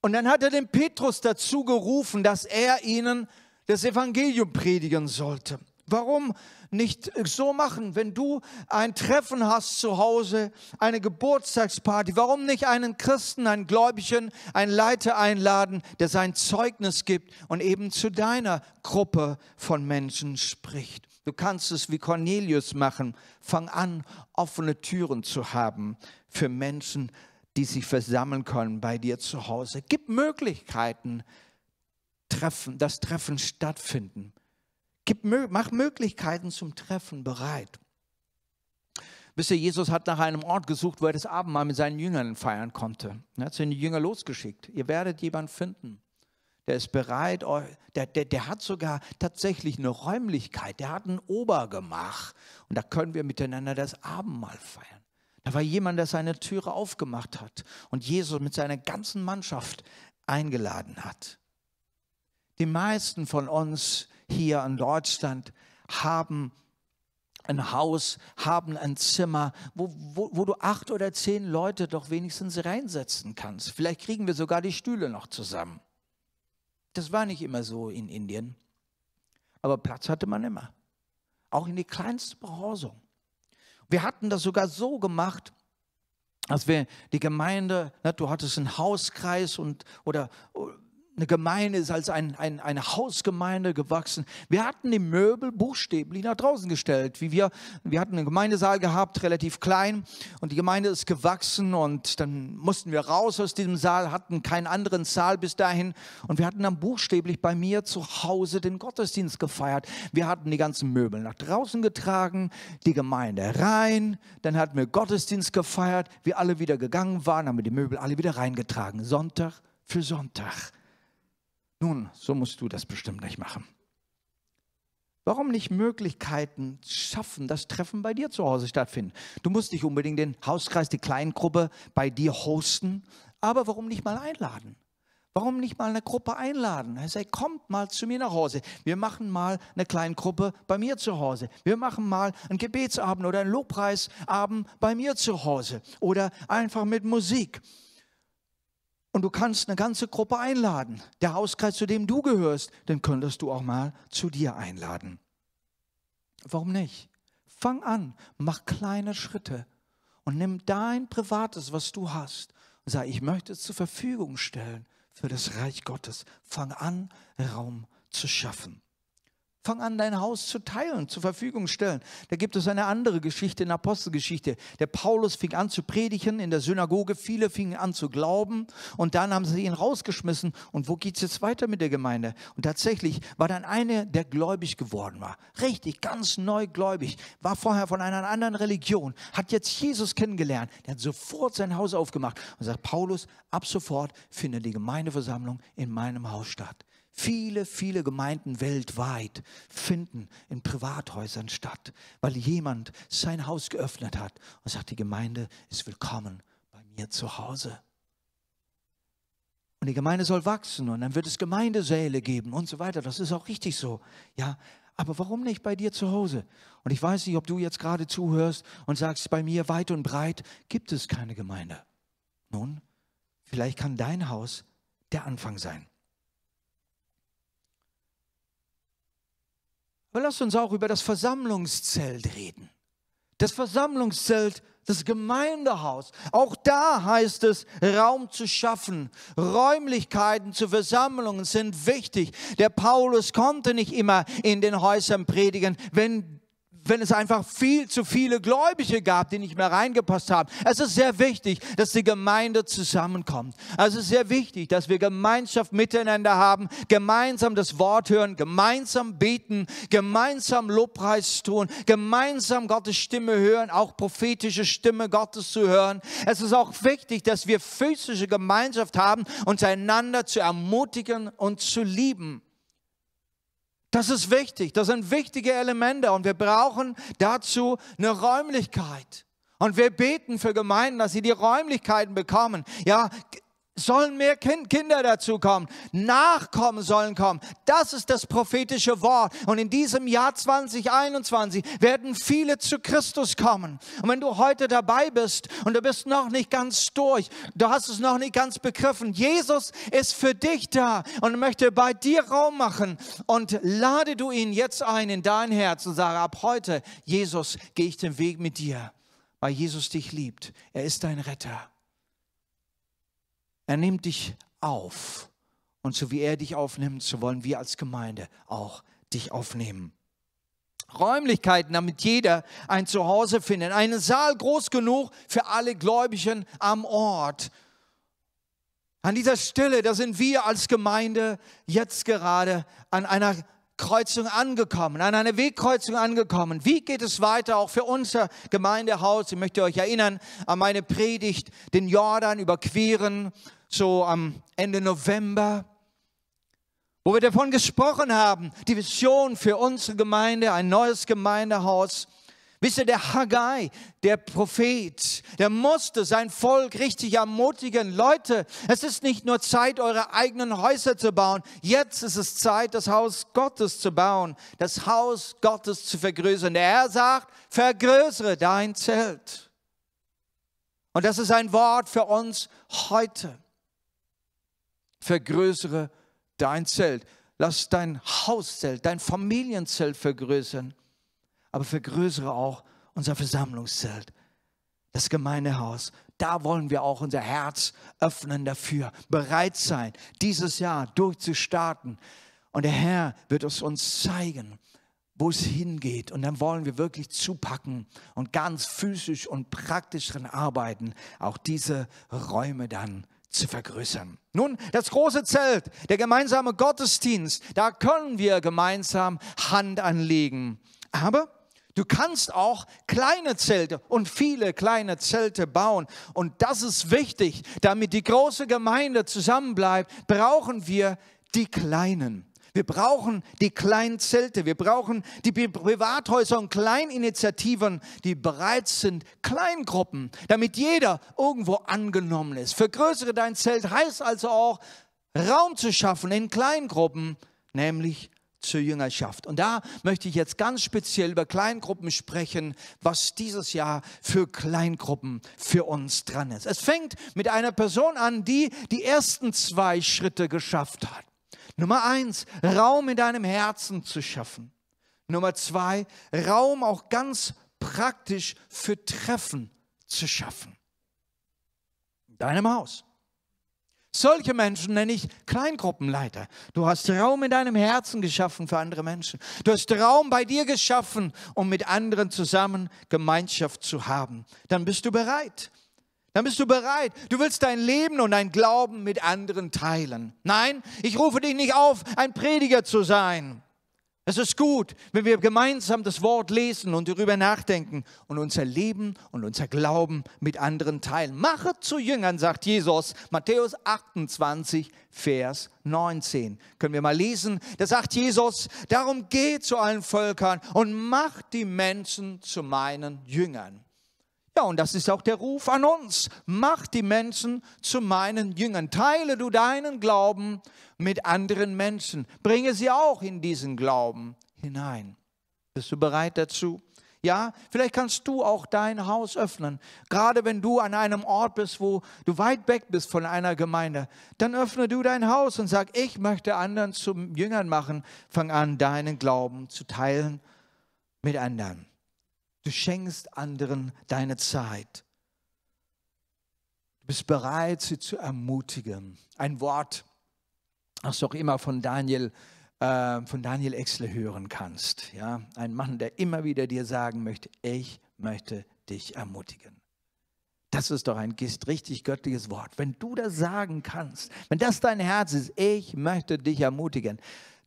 Speaker 1: Und dann hat er den Petrus dazu gerufen, dass er ihnen das Evangelium predigen sollte. Warum nicht so machen, wenn du ein Treffen hast zu Hause, eine Geburtstagsparty? Warum nicht einen Christen, einen Gläubigen, einen Leiter einladen, der sein Zeugnis gibt und eben zu deiner Gruppe von Menschen spricht? Du kannst es wie Cornelius machen. Fang an, offene Türen zu haben für Menschen, die sich versammeln können bei dir zu Hause. Gib Möglichkeiten, Treffen, das Treffen stattfinden. Gib, mach Möglichkeiten zum Treffen bereit. Wisst ihr, Jesus hat nach einem Ort gesucht, wo er das Abendmahl mit seinen Jüngern feiern konnte. Er hat seine Jünger losgeschickt. Ihr werdet jemanden finden. Der ist bereit, der, der, der hat sogar tatsächlich eine Räumlichkeit, der hat ein Obergemach. Und da können wir miteinander das Abendmahl feiern. Da war jemand, der seine Türe aufgemacht hat und Jesus mit seiner ganzen Mannschaft eingeladen hat. Die meisten von uns hier in Deutschland haben ein Haus, haben ein Zimmer, wo, wo, wo, du acht oder zehn Leute doch wenigstens reinsetzen kannst. Vielleicht kriegen wir sogar die Stühle noch zusammen. Das war nicht immer so in Indien. Aber Platz hatte man immer. Auch in die kleinste Behausung. Wir hatten das sogar so gemacht, dass wir die Gemeinde, na, du hattest einen Hauskreis und, oder eine Gemeinde ist als ein, ein, eine Hausgemeinde gewachsen. Wir hatten die Möbel buchstäblich nach draußen gestellt, wie wir, wir hatten einen Gemeindesaal gehabt, relativ klein und die Gemeinde ist gewachsen und dann mussten wir raus aus diesem Saal, hatten keinen anderen Saal bis dahin und wir hatten dann buchstäblich bei mir zu Hause den Gottesdienst gefeiert. Wir hatten die ganzen Möbel nach draußen getragen, die Gemeinde rein, dann hatten wir Gottesdienst gefeiert, wir alle wieder gegangen waren, haben wir die Möbel alle wieder reingetragen, Sonntag für Sonntag. Nun, so musst du das bestimmt nicht machen. Warum nicht Möglichkeiten schaffen, dass Treffen bei dir zu Hause stattfinden? Du musst nicht unbedingt den Hauskreis, die Kleingruppe bei dir hosten, aber warum nicht mal einladen? Warum nicht mal eine Gruppe einladen? Er sagt, kommt mal zu mir nach Hause. Wir machen mal eine Kleingruppe bei mir zu Hause. Wir machen mal einen Gebetsabend oder einen Lobpreisabend bei mir zu Hause. Oder einfach mit Musik. Und du kannst eine ganze Gruppe einladen. Der Hauskreis, zu dem du gehörst, den könntest du auch mal zu dir einladen. Warum nicht? Fang an, mach kleine Schritte und nimm dein Privates, was du hast, und sag, ich möchte es zur Verfügung stellen für das Reich Gottes. Fang an, Raum zu schaffen. Fang an, dein Haus zu teilen, zur Verfügung stellen. Da gibt es eine andere Geschichte in der Apostelgeschichte. Der Paulus fing an zu predigen in der Synagoge, viele fingen an zu glauben und dann haben sie ihn rausgeschmissen. Und wo geht es jetzt weiter mit der Gemeinde? Und tatsächlich war dann einer, der gläubig geworden war. Richtig, ganz neu gläubig. War vorher von einer anderen Religion, hat jetzt Jesus kennengelernt. Der hat sofort sein Haus aufgemacht und sagt, Paulus, ab sofort findet die Gemeindeversammlung in meinem Haus statt. Viele, viele Gemeinden weltweit finden in Privathäusern statt, weil jemand sein Haus geöffnet hat und sagt, die Gemeinde ist willkommen bei mir zu Hause. Und die Gemeinde soll wachsen und dann wird es Gemeindesäle geben und so weiter. Das ist auch richtig so. Ja, aber warum nicht bei dir zu Hause? Und ich weiß nicht, ob du jetzt gerade zuhörst und sagst, bei mir weit und breit gibt es keine Gemeinde. Nun, vielleicht kann dein Haus der Anfang sein. Aber lass uns auch über das Versammlungszelt reden. Das Versammlungszelt, das Gemeindehaus. Auch da heißt es, Raum zu schaffen. Räumlichkeiten zu Versammlungen sind wichtig. Der Paulus konnte nicht immer in den Häusern predigen. Wenn wenn es einfach viel zu viele Gläubige gab, die nicht mehr reingepasst haben. Es ist sehr wichtig, dass die Gemeinde zusammenkommt. Es ist sehr wichtig, dass wir Gemeinschaft miteinander haben, gemeinsam das Wort hören, gemeinsam beten, gemeinsam Lobpreis tun, gemeinsam Gottes Stimme hören, auch prophetische Stimme Gottes zu hören. Es ist auch wichtig, dass wir physische Gemeinschaft haben, uns einander zu ermutigen und zu lieben. Das ist wichtig, das sind wichtige Elemente und wir brauchen dazu eine Räumlichkeit. Und wir beten für Gemeinden, dass sie die Räumlichkeiten bekommen. Ja, sollen mehr kind, Kinder dazu kommen, Nachkommen sollen kommen. Das ist das prophetische Wort. Und in diesem Jahr 2021 werden viele zu Christus kommen. Und wenn du heute dabei bist und du bist noch nicht ganz durch, du hast es noch nicht ganz begriffen, Jesus ist für dich da und möchte bei dir Raum machen. Und lade du ihn jetzt ein in dein Herz und sage, ab heute, Jesus, gehe ich den Weg mit dir, weil Jesus dich liebt. Er ist dein Retter. Er nimmt dich auf. Und so wie er dich aufnimmt, so wollen wir als Gemeinde auch dich aufnehmen. Räumlichkeiten, damit jeder ein Zuhause findet. Einen Saal groß genug für alle Gläubigen am Ort. An dieser Stelle, da sind wir als Gemeinde jetzt gerade an einer Kreuzung angekommen, an einer Wegkreuzung angekommen. Wie geht es weiter auch für unser Gemeindehaus? Ich möchte euch erinnern an meine Predigt, den Jordan überqueren so am Ende November, wo wir davon gesprochen haben, die Vision für unsere Gemeinde, ein neues Gemeindehaus. Wisst ihr, der Haggai, der Prophet, der musste sein Volk richtig ermutigen. Leute, es ist nicht nur Zeit, eure eigenen Häuser zu bauen. Jetzt ist es Zeit, das Haus Gottes zu bauen, das Haus Gottes zu vergrößern. Der Herr sagt, vergrößere dein Zelt. Und das ist ein Wort für uns heute. Vergrößere dein Zelt. Lass dein Hauszelt, dein Familienzelt vergrößern. Aber vergrößere auch unser Versammlungszelt, das Gemeindehaus. Da wollen wir auch unser Herz öffnen dafür, bereit sein, dieses Jahr durchzustarten. Und der Herr wird es uns zeigen, wo es hingeht. Und dann wollen wir wirklich zupacken und ganz physisch und praktisch daran arbeiten, auch diese Räume dann zu vergrößern. Nun, das große Zelt, der gemeinsame Gottesdienst, da können wir gemeinsam Hand anlegen. Aber du kannst auch kleine Zelte und viele kleine Zelte bauen. Und das ist wichtig, damit die große Gemeinde zusammenbleibt, brauchen wir die kleinen. Wir brauchen die kleinen Zelte, wir brauchen die Privathäuser und Kleininitiativen, die bereit sind, Kleingruppen, damit jeder irgendwo angenommen ist. Vergrößere dein Zelt heißt also auch, Raum zu schaffen in Kleingruppen, nämlich zur Jüngerschaft. Und da möchte ich jetzt ganz speziell über Kleingruppen sprechen, was dieses Jahr für Kleingruppen für uns dran ist. Es fängt mit einer Person an, die die ersten zwei Schritte geschafft hat. Nummer eins, Raum in deinem Herzen zu schaffen. Nummer zwei, Raum auch ganz praktisch für Treffen zu schaffen. In deinem Haus. Solche Menschen nenne ich Kleingruppenleiter. Du hast Raum in deinem Herzen geschaffen für andere Menschen. Du hast Raum bei dir geschaffen, um mit anderen zusammen Gemeinschaft zu haben. Dann bist du bereit, dann bist du bereit. Du willst dein Leben und dein Glauben mit anderen teilen. Nein, ich rufe dich nicht auf, ein Prediger zu sein. Es ist gut, wenn wir gemeinsam das Wort lesen und darüber nachdenken und unser Leben und unser Glauben mit anderen teilen. Mache zu Jüngern, sagt Jesus, Matthäus 28, Vers 19. Können wir mal lesen? Da sagt Jesus, darum geht zu allen Völkern und macht die Menschen zu meinen Jüngern. Ja, und das ist auch der Ruf an uns. Mach die Menschen zu meinen Jüngern. Teile du deinen Glauben mit anderen Menschen. Bringe sie auch in diesen Glauben hinein. Bist du bereit dazu? Ja, vielleicht kannst du auch dein Haus öffnen. Gerade wenn du an einem Ort bist, wo du weit weg bist von einer Gemeinde, dann öffne du dein Haus und sag, ich möchte anderen zum Jüngern machen. Fang an, deinen Glauben zu teilen mit anderen. Du schenkst anderen deine Zeit. Du bist bereit, sie zu ermutigen. Ein Wort, was du auch immer von Daniel, äh, von Daniel Exler hören kannst. Ja? Ein Mann, der immer wieder dir sagen möchte, ich möchte dich ermutigen. Das ist doch ein richtig göttliches Wort. Wenn du das sagen kannst, wenn das dein Herz ist, ich möchte dich ermutigen,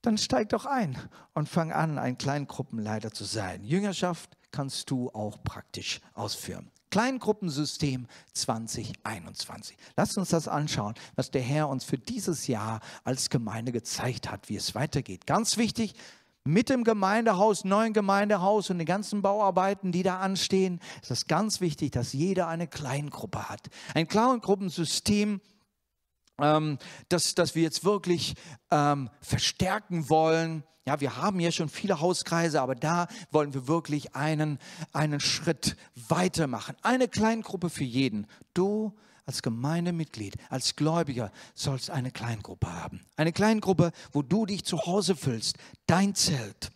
Speaker 1: dann steig doch ein und fang an, ein Kleingruppenleiter zu sein. Jüngerschaft kannst du auch praktisch ausführen. Kleingruppensystem 2021. Lass uns das anschauen, was der Herr uns für dieses Jahr als Gemeinde gezeigt hat, wie es weitergeht. Ganz wichtig, mit dem Gemeindehaus, neuen Gemeindehaus und den ganzen Bauarbeiten, die da anstehen, ist es ganz wichtig, dass jeder eine Kleingruppe hat. Ein Kleingruppensystem ähm, dass, dass wir jetzt wirklich ähm, verstärken wollen. Ja, wir haben ja schon viele Hauskreise, aber da wollen wir wirklich einen, einen Schritt weitermachen. Eine Kleingruppe für jeden. Du als Gemeindemitglied, als Gläubiger sollst eine Kleingruppe haben. Eine Kleingruppe, wo du dich zu Hause füllst, dein Zelt.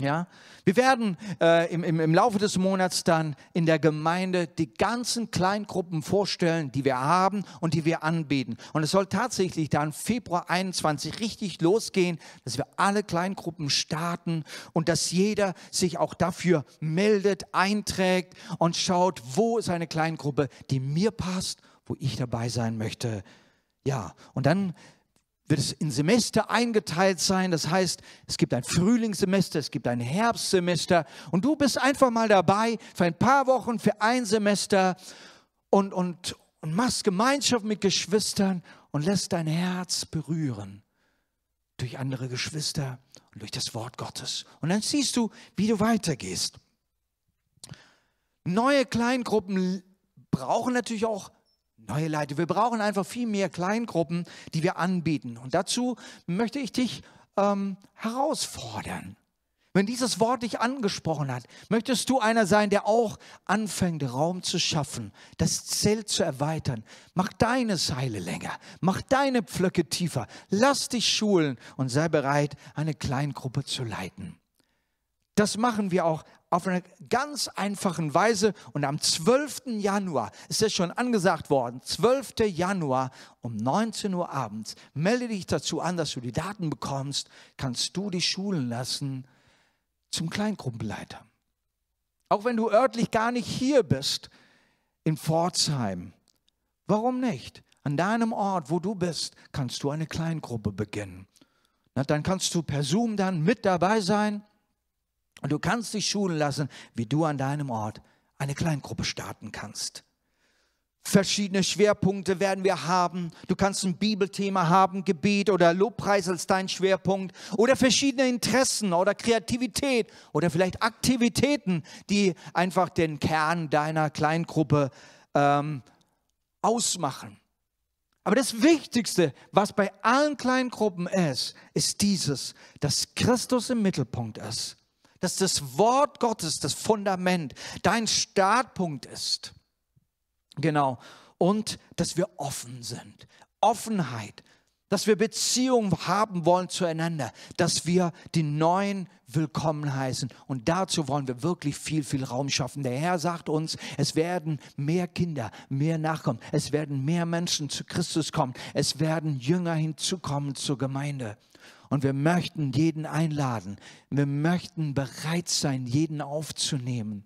Speaker 1: Ja, wir werden äh, im, im, im Laufe des Monats dann in der Gemeinde die ganzen Kleingruppen vorstellen, die wir haben und die wir anbieten. Und es soll tatsächlich dann Februar 21 richtig losgehen, dass wir alle Kleingruppen starten und dass jeder sich auch dafür meldet, einträgt und schaut, wo ist eine Kleingruppe, die mir passt, wo ich dabei sein möchte. Ja, und dann wird es in Semester eingeteilt sein. Das heißt, es gibt ein Frühlingssemester, es gibt ein Herbstsemester und du bist einfach mal dabei für ein paar Wochen, für ein Semester und, und, und machst Gemeinschaft mit Geschwistern und lässt dein Herz berühren durch andere Geschwister und durch das Wort Gottes. Und dann siehst du, wie du weitergehst. Neue Kleingruppen brauchen natürlich auch neue Leiter. Wir brauchen einfach viel mehr Kleingruppen, die wir anbieten. Und dazu möchte ich dich ähm, herausfordern. Wenn dieses Wort dich angesprochen hat, möchtest du einer sein, der auch anfängt, Raum zu schaffen, das Zelt zu erweitern. Mach deine Seile länger, mach deine Pflöcke tiefer, lass dich schulen und sei bereit, eine Kleingruppe zu leiten. Das machen wir auch auf einer ganz einfachen Weise. Und am 12. Januar, ist es schon angesagt worden, 12. Januar um 19 Uhr abends, melde dich dazu an, dass du die Daten bekommst, kannst du dich schulen lassen zum Kleingruppenleiter. Auch wenn du örtlich gar nicht hier bist, in Pforzheim, warum nicht? An deinem Ort, wo du bist, kannst du eine Kleingruppe beginnen. Na, dann kannst du per Zoom dann mit dabei sein und du kannst dich schulen lassen, wie du an deinem Ort eine Kleingruppe starten kannst. Verschiedene Schwerpunkte werden wir haben. Du kannst ein Bibelthema haben, Gebet oder Lobpreis als dein Schwerpunkt oder verschiedene Interessen oder Kreativität oder vielleicht Aktivitäten, die einfach den Kern deiner Kleingruppe ähm, ausmachen. Aber das Wichtigste, was bei allen Kleingruppen ist, ist dieses, dass Christus im Mittelpunkt ist dass das Wort Gottes das Fundament, dein Startpunkt ist. Genau. Und dass wir offen sind. Offenheit. Dass wir Beziehungen haben wollen zueinander. Dass wir die Neuen willkommen heißen. Und dazu wollen wir wirklich viel, viel Raum schaffen. Der Herr sagt uns, es werden mehr Kinder, mehr Nachkommen. Es werden mehr Menschen zu Christus kommen. Es werden Jünger hinzukommen zur Gemeinde. Und wir möchten jeden einladen. Wir möchten bereit sein, jeden aufzunehmen.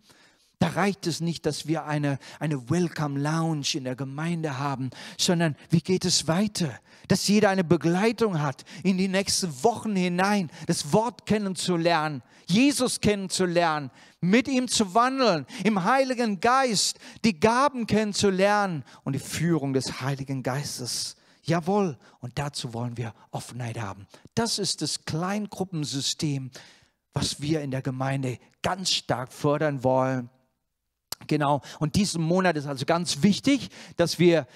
Speaker 1: Da reicht es nicht, dass wir eine, eine Welcome Lounge in der Gemeinde haben, sondern wie geht es weiter? Dass jeder eine Begleitung hat, in die nächsten Wochen hinein das Wort kennenzulernen, Jesus kennenzulernen, mit ihm zu wandeln, im Heiligen Geist die Gaben kennenzulernen und die Führung des Heiligen Geistes Jawohl, und dazu wollen wir Offenheit haben. Das ist das Kleingruppensystem, was wir in der Gemeinde ganz stark fördern wollen. Genau, und diesen Monat ist also ganz wichtig, dass wir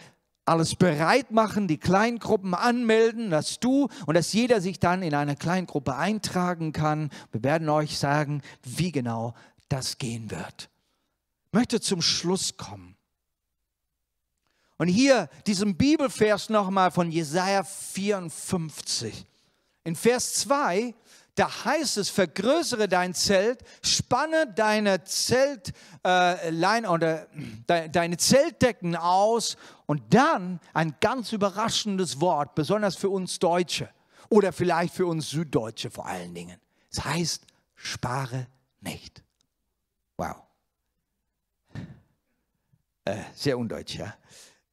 Speaker 1: alles bereit machen, die Kleingruppen anmelden, dass du und dass jeder sich dann in eine Kleingruppe eintragen kann. Wir werden euch sagen, wie genau das gehen wird. Ich möchte zum Schluss kommen. Und hier diesem Bibelvers nochmal von Jesaja 54. In Vers 2, da heißt es, vergrößere dein Zelt, spanne deine Zeltlein äh, oder de, deine Zeltdecken aus und dann ein ganz überraschendes Wort, besonders für uns Deutsche oder vielleicht für uns Süddeutsche vor allen Dingen. Es heißt, spare nicht. Wow. Äh, sehr undeutsch, ja.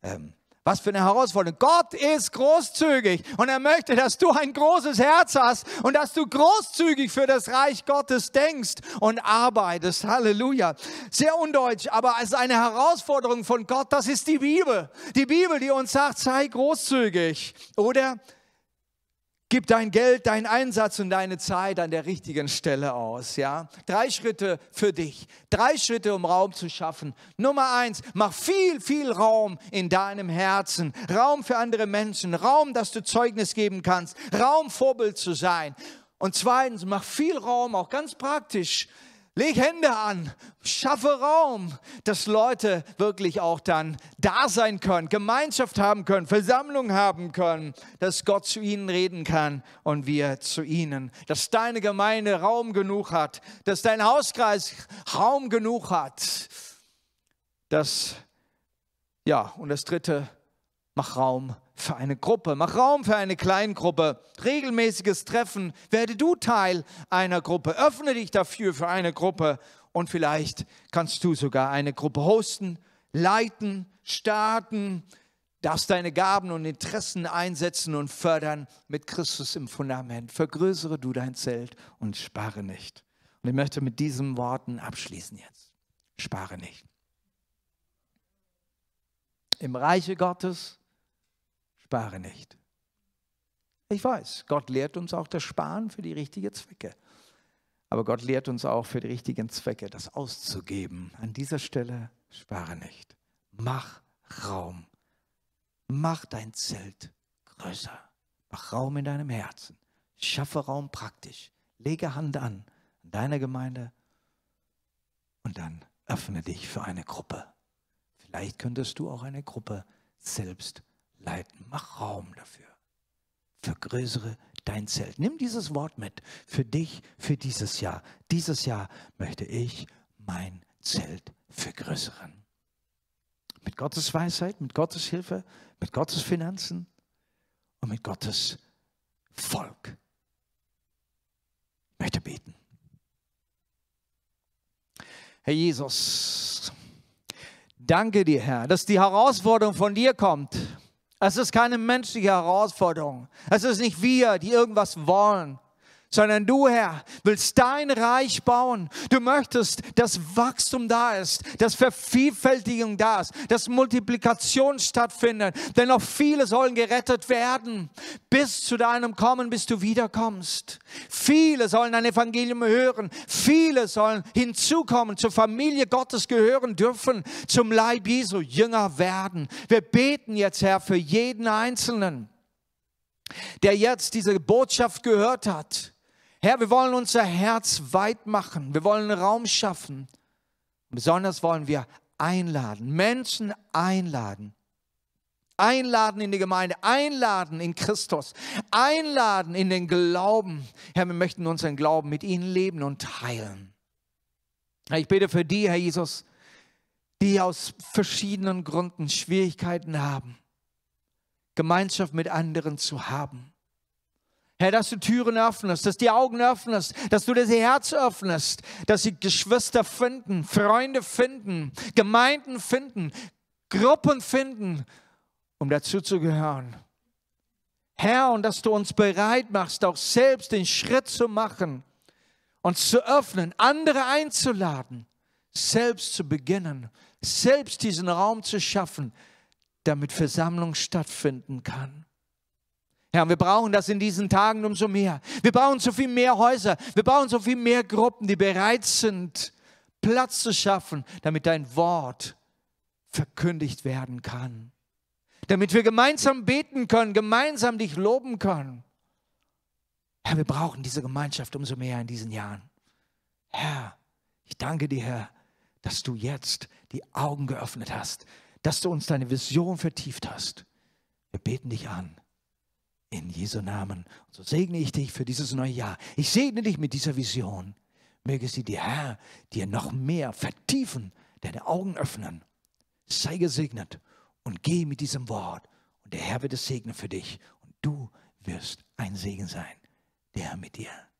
Speaker 1: Ähm, was für eine Herausforderung. Gott ist großzügig und er möchte, dass du ein großes Herz hast und dass du großzügig für das Reich Gottes denkst und arbeitest. Halleluja. Sehr undeutsch, aber es ist eine Herausforderung von Gott. Das ist die Bibel. Die Bibel, die uns sagt, sei großzügig. Oder Gib dein Geld, deinen Einsatz und deine Zeit an der richtigen Stelle aus. Ja? Drei Schritte für dich. Drei Schritte, um Raum zu schaffen. Nummer eins, mach viel, viel Raum in deinem Herzen. Raum für andere Menschen. Raum, dass du Zeugnis geben kannst. Raum, Vorbild zu sein. Und zweitens, mach viel Raum, auch ganz praktisch, Leg Hände an, schaffe Raum, dass Leute wirklich auch dann da sein können, Gemeinschaft haben können, Versammlung haben können, dass Gott zu ihnen reden kann und wir zu ihnen, dass deine Gemeinde Raum genug hat, dass dein Hauskreis Raum genug hat. Das ja, und das dritte Mach Raum für eine Gruppe, mach Raum für eine Kleingruppe, regelmäßiges Treffen, werde du Teil einer Gruppe, öffne dich dafür für eine Gruppe und vielleicht kannst du sogar eine Gruppe hosten, leiten, starten, darfst deine Gaben und Interessen einsetzen und fördern mit Christus im Fundament. Vergrößere du dein Zelt und spare nicht. Und ich möchte mit diesen Worten abschließen jetzt. Spare nicht. Im Reiche Gottes Spare nicht. Ich weiß, Gott lehrt uns auch das Sparen für die richtigen Zwecke. Aber Gott lehrt uns auch für die richtigen Zwecke, das auszugeben. An dieser Stelle spare nicht. Mach Raum. Mach dein Zelt größer. Mach Raum in deinem Herzen. Schaffe Raum praktisch. Lege Hand an, an deiner Gemeinde und dann öffne dich für eine Gruppe. Vielleicht könntest du auch eine Gruppe selbst leiten. Mach Raum dafür. Vergrößere dein Zelt. Nimm dieses Wort mit für dich, für dieses Jahr. Dieses Jahr möchte ich mein Zelt vergrößern. Mit Gottes Weisheit, mit Gottes Hilfe, mit Gottes Finanzen und mit Gottes Volk. Ich möchte beten. Herr Jesus, danke dir, Herr, dass die Herausforderung von dir kommt es ist keine menschliche Herausforderung. Es ist nicht wir, die irgendwas wollen sondern du, Herr, willst dein Reich bauen. Du möchtest, dass Wachstum da ist, dass Vervielfältigung da ist, dass Multiplikation stattfindet, denn noch viele sollen gerettet werden. Bis zu deinem Kommen, bis du wiederkommst. Viele sollen dein Evangelium hören. Viele sollen hinzukommen, zur Familie Gottes gehören dürfen, zum Leib Jesu Jünger werden. Wir beten jetzt, Herr, für jeden Einzelnen der jetzt diese Botschaft gehört hat, Herr, wir wollen unser Herz weit machen. Wir wollen Raum schaffen. Besonders wollen wir einladen, Menschen einladen. Einladen in die Gemeinde, einladen in Christus, einladen in den Glauben. Herr, wir möchten unseren Glauben mit Ihnen leben und teilen. ich bete für die, Herr Jesus, die aus verschiedenen Gründen Schwierigkeiten haben, Gemeinschaft mit anderen zu haben. Herr, dass du Türen öffnest, dass die Augen öffnest, dass du das Herz öffnest, dass sie Geschwister finden, Freunde finden, Gemeinden finden, Gruppen finden, um dazu zu gehören. Herr, und dass du uns bereit machst, auch selbst den Schritt zu machen, uns zu öffnen, andere einzuladen, selbst zu beginnen, selbst diesen Raum zu schaffen, damit Versammlung stattfinden kann. Herr, wir brauchen das in diesen Tagen umso mehr. Wir brauchen so viel mehr Häuser. Wir brauchen so viel mehr Gruppen, die bereit sind, Platz zu schaffen, damit dein Wort verkündigt werden kann. Damit wir gemeinsam beten können, gemeinsam dich loben können. Herr, wir brauchen diese Gemeinschaft umso mehr in diesen Jahren. Herr, ich danke dir, Herr, dass du jetzt die Augen geöffnet hast, dass du uns deine Vision vertieft hast. Wir beten dich an in Jesu Namen. Und so segne ich dich für dieses neue Jahr. Ich segne dich mit dieser Vision. Möge sie dir, Herr, dir noch mehr vertiefen, deine Augen öffnen. Sei gesegnet und geh mit diesem Wort. Und der Herr wird es segnen für dich. Und du wirst ein Segen sein, der mit dir.